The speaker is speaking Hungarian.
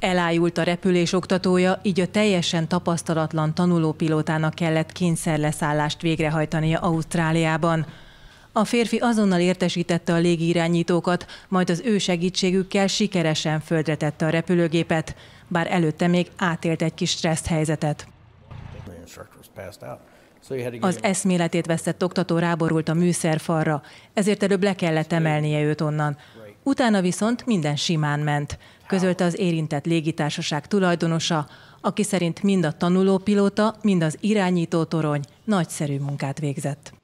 Elájult a repülés oktatója, így a teljesen tapasztalatlan tanulópilótának kellett kényszerleszállást végrehajtania Ausztráliában. A férfi azonnal értesítette a légirányítókat, majd az ő segítségükkel sikeresen földre tette a repülőgépet, bár előtte még átélt egy kis stressz helyzetet. Az eszméletét vesztett oktató ráborult a műszerfalra, ezért előbb le kellett emelnie őt onnan. Utána viszont minden simán ment, közölte az érintett légitársaság tulajdonosa, aki szerint mind a tanulópilóta, mind az irányító torony nagyszerű munkát végzett.